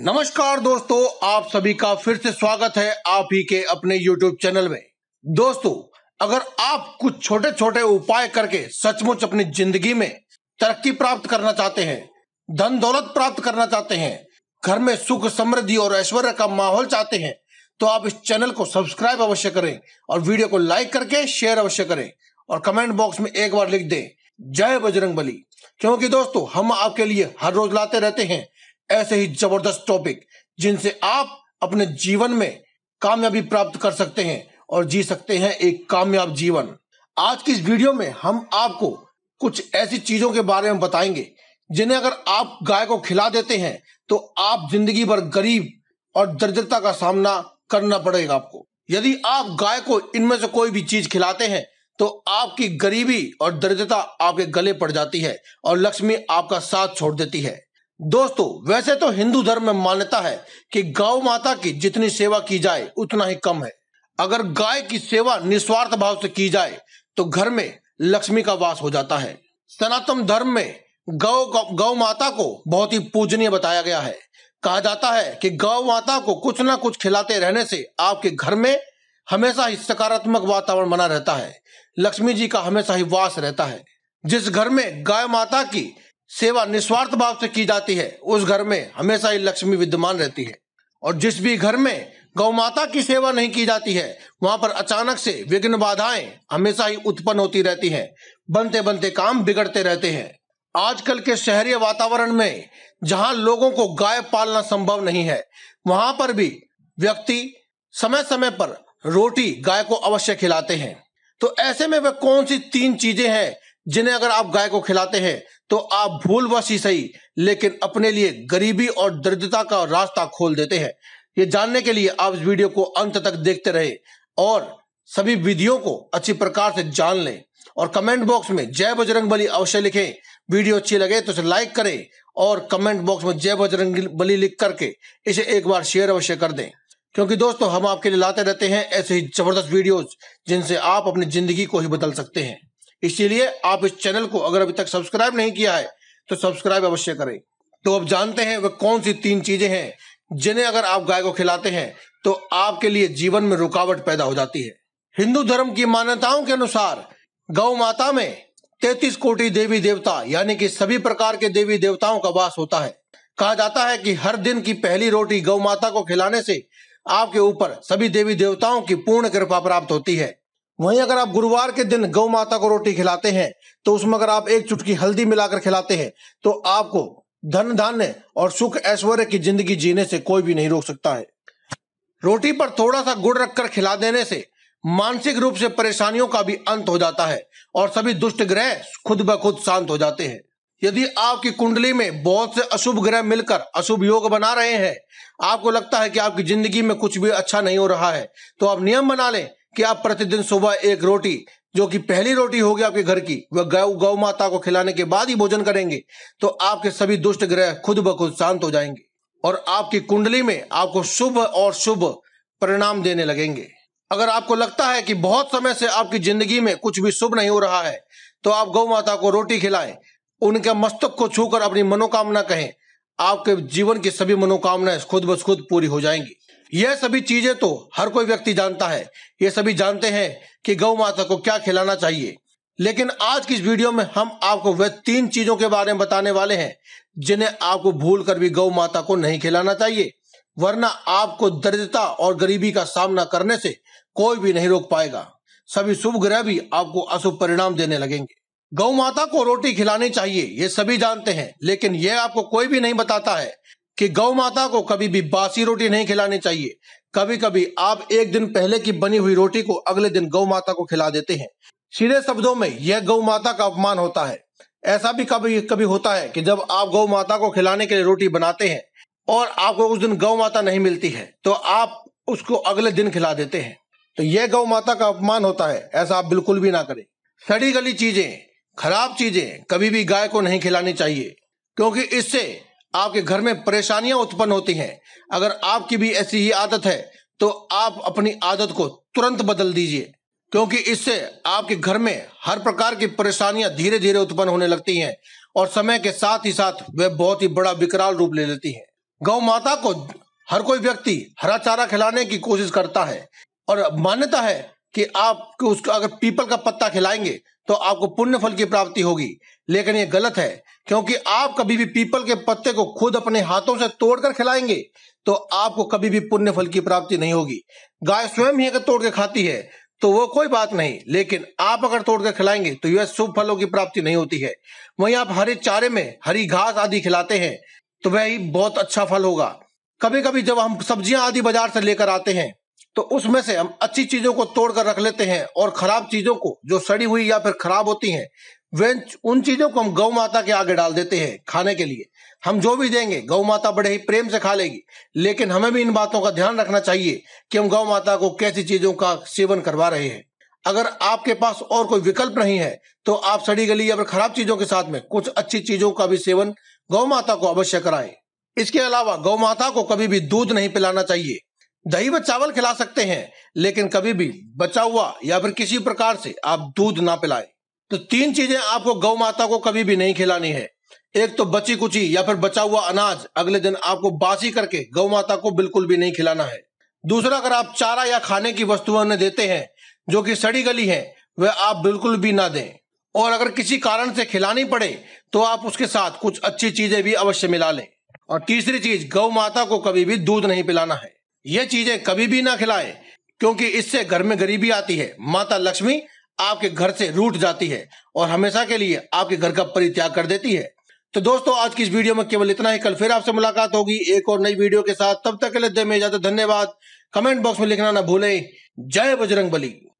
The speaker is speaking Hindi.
नमस्कार दोस्तों आप सभी का फिर से स्वागत है आप ही के अपने YouTube चैनल में दोस्तों अगर आप कुछ छोटे छोटे उपाय करके सचमुच अपनी जिंदगी में तरक्की प्राप्त करना चाहते हैं धन दौलत प्राप्त करना चाहते हैं घर में सुख समृद्धि और ऐश्वर्य का माहौल चाहते हैं तो आप इस चैनल को सब्सक्राइब अवश्य करें और वीडियो को लाइक करके शेयर अवश्य करें और कमेंट बॉक्स में एक बार लिख दें जय बजरंग क्योंकि दोस्तों हम आपके लिए हर रोज लाते रहते हैं ऐसे ही जबरदस्त टॉपिक जिनसे आप अपने जीवन में कामयाबी प्राप्त कर सकते हैं और जी सकते हैं एक कामयाब जीवन आज की इस वीडियो में हम आपको कुछ ऐसी चीजों के बारे में बताएंगे जिन्हें अगर आप गाय को खिला देते हैं तो आप जिंदगी भर गरीब और दरिद्रता का सामना करना पड़ेगा आपको यदि आप गाय को इनमें से कोई भी चीज खिलाते हैं तो आपकी गरीबी और दरिद्रता आपके गले पड़ जाती है और लक्ष्मी आपका साथ छोड़ देती है दोस्तों वैसे तो हिंदू धर्म में मान्यता है कि गौ माता की जितनी सेवा की जाए उतना ही कम है अगर गाय की सेवा निस्वार्थ भाव से की जाए तो घर में लक्ष्मी का वास हो जाता है सनातन धर्म में गौ गौ माता को बहुत ही पूजनीय बताया गया है कहा जाता है कि गौ माता को कुछ ना कुछ खिलाते रहने से आपके घर में हमेशा ही सकारात्मक वातावरण बना रहता है लक्ष्मी जी का हमेशा ही वास रहता है जिस घर में गाय माता की सेवा निस्वार्थ भाव से की जाती है उस घर में हमेशा ही लक्ष्मी विद्यमान रहती है और जिस भी घर में गौ माता की सेवा नहीं की जाती है वहां पर अचानक से विघ्न बाधाएं हमेशा ही उत्पन्न होती रहती हैं बनते बनते काम बिगड़ते रहते हैं आजकल के शहरी वातावरण में जहां लोगों को गाय पालना संभव नहीं है वहां पर भी व्यक्ति समय समय पर रोटी गाय को अवश्य खिलाते हैं तो ऐसे में वह कौन सी तीन चीजें हैं जिन्हें अगर आप गाय को खिलाते हैं तो आप भूलवश ही सही लेकिन अपने लिए गरीबी और दरिद्रता का रास्ता खोल देते हैं ये जानने के लिए आप इस वीडियो को अंत तक देखते रहे और सभी विधियों को अच्छी प्रकार से जान लें और कमेंट बॉक्स में जय बजरंग बली अवश्य लिखें वीडियो अच्छी लगे तो इसे लाइक करें और कमेंट बॉक्स में जय बजरंग बली लिख करके इसे एक बार शेयर अवश्य कर दें क्योंकि दोस्तों हम आपके लिए लाते रहते हैं ऐसे ही जबरदस्त वीडियोस जिनसे आप अपनी जिंदगी को ही बदल सकते हैं इसीलिए आप इस चैनल को अगर अभी तक सब्सक्राइब नहीं किया है तो सब्सक्राइब अवश्य करें तो अब जानते हैं वह कौन सी तीन चीजें हैं जिन्हें अगर आप गाय को खिलाते हैं तो आपके लिए जीवन में रुकावट पैदा हो जाती है हिंदू धर्म की मान्यताओं के अनुसार गौ माता में तैतीस कोटि देवी देवता यानी कि सभी प्रकार के देवी देवताओं का वास होता है कहा जाता है कि हर दिन की पहली रोटी गौ माता को खिलाने से आपके ऊपर सभी देवी देवताओं की पूर्ण कृपा प्राप्त होती है वहीं अगर आप गुरुवार के दिन गौ माता को रोटी खिलाते हैं तो उसमें अगर आप एक चुटकी हल्दी मिलाकर खिलाते हैं तो आपको धन धान्य और सुख ऐश्वर्य की जिंदगी जीने से कोई भी नहीं रोक सकता है रोटी पर थोड़ा सा गुड़ रखकर खिला देने से मानसिक रूप से परेशानियों का भी अंत हो जाता है और सभी दुष्ट ग्रह खुद ब खुद शांत हो जाते हैं यदि आपकी कुंडली में बहुत से अशुभ ग्रह मिलकर अशुभ योग बना रहे हैं आपको लगता है कि आपकी जिंदगी में कुछ भी अच्छा नहीं हो रहा है तो आप नियम बना लें कि आप प्रतिदिन सुबह एक रोटी जो कि पहली रोटी होगी आपके घर की वह गौ गौ माता को खिलाने के बाद ही भोजन करेंगे तो आपके सभी दुष्ट ग्रह खुद ब खुद शांत हो जाएंगे और आपकी कुंडली में आपको शुभ और शुभ परिणाम देने लगेंगे अगर आपको लगता है कि बहुत समय से आपकी जिंदगी में कुछ भी शुभ नहीं हो रहा है तो आप गौ माता को रोटी खिलाएं उनके मस्तक को छूकर अपनी मनोकामना कहें आपके जीवन की सभी मनोकामनाएं खुद ब खुद पूरी हो जाएंगी यह सभी चीजें तो हर कोई व्यक्ति जानता है ये सभी जानते हैं कि गौ माता को क्या खिलाना चाहिए लेकिन आज की इस वीडियो में हम आपको वह तीन चीजों के बारे में बताने वाले हैं जिन्हें आपको भूल कर भी गौ माता को नहीं खिलाना चाहिए वरना आपको दरिद्रता और गरीबी का सामना करने से कोई भी नहीं रोक पाएगा सभी शुभ ग्रह भी आपको अशुभ परिणाम देने लगेंगे गौ माता को रोटी खिलानी चाहिए ये सभी जानते हैं लेकिन यह आपको कोई भी नहीं बताता है कि गौ माता को कभी भी बासी रोटी नहीं खिलानी चाहिए कभी कभी आप एक दिन पहले की बनी हुई रोटी को अगले दिन गौ माता को खिला देते हैं सीधे शब्दों में यह गौ माता का अपमान होता है ऐसा भी कभी कभी होता है कि जब आप गौ माता को खिलाने के लिए रोटी बनाते हैं और आपको उस दिन गौ माता नहीं मिलती है तो आप उसको अगले दिन खिला देते हैं तो यह गौ माता का अपमान होता है ऐसा आप बिल्कुल भी ना करें सड़ी गली चीजें खराब चीजें कभी भी गाय को नहीं खिलानी चाहिए क्योंकि इससे आपके घर में परेशानियां उत्पन्न होती हैं अगर आपकी भी ऐसी ही आदत है तो आप अपनी आदत को तुरंत बदल दीजिए क्योंकि इससे आपके घर में हर प्रकार की परेशानियां धीरे धीरे उत्पन्न होने लगती हैं और समय के साथ ही साथ वे बहुत ही बड़ा विकराल रूप ले लेती हैं गौ माता को हर कोई व्यक्ति हरा चारा खिलाने की कोशिश करता है और मान्यता है कि आप उसको अगर पीपल का पत्ता खिलाएंगे तो आपको पुण्य फल की प्राप्ति होगी लेकिन ये गलत है क्योंकि आप कभी भी पीपल के पत्ते को खुद अपने हाथों से तोड़कर खिलाएंगे तो आपको कभी भी पुण्य फल की प्राप्ति नहीं होगी गाय स्वयं ही अगर तोड़ के खाती है तो वो कोई बात नहीं लेकिन आप अगर तोड़कर खिलाएंगे तो यह शुभ फलों की प्राप्ति नहीं होती है वहीं आप हरे चारे में हरी घास आदि खिलाते हैं तो वह बहुत अच्छा फल होगा कभी कभी जब हम सब्जियां आदि बाजार से लेकर आते हैं तो उसमें से हम अच्छी चीजों को तोड़कर रख लेते हैं और खराब चीजों को जो सड़ी हुई या फिर खराब होती हैं वे उन चीजों को हम गौ माता के आगे डाल देते हैं खाने के लिए हम जो भी देंगे गौ माता बड़े ही प्रेम से खा लेगी लेकिन हमें भी इन बातों का ध्यान रखना चाहिए कि हम गौ माता को कैसी चीजों का सेवन करवा रहे हैं अगर आपके पास और कोई विकल्प नहीं है तो आप सड़ी गली या फिर खराब चीजों के साथ में कुछ अच्छी चीजों का भी सेवन गौ माता को अवश्य कराएं इसके अलावा गौ माता को कभी भी दूध नहीं पिलाना चाहिए दही व चावल खिला सकते हैं लेकिन कभी भी बचा हुआ या फिर किसी प्रकार से आप दूध ना पिलाए तो तीन चीजें आपको गौ माता को कभी भी नहीं खिलानी है एक तो बची कुची या फिर बचा हुआ अनाज अगले दिन आपको बासी करके गौ माता को बिल्कुल भी नहीं खिलाना है दूसरा अगर आप चारा या खाने की वस्तुएं उन्हें देते हैं जो कि सड़ी गली है वह आप बिल्कुल भी ना दें और अगर किसी कारण से खिलानी पड़े तो आप उसके साथ कुछ अच्छी चीजें भी अवश्य मिला लें और तीसरी चीज गौ माता को कभी भी दूध नहीं पिलाना है ये चीजें कभी भी ना खिलाएं क्योंकि इससे घर में गरीबी आती है माता लक्ष्मी आपके घर से रूट जाती है और हमेशा के लिए आपके घर का परित्याग कर देती है तो दोस्तों आज की इस वीडियो में केवल इतना ही कल फिर आपसे मुलाकात होगी एक और नई वीडियो के साथ तब तक के लिए दे में ज्यादा धन्यवाद कमेंट बॉक्स में लिखना ना भूलें जय बजरंग बली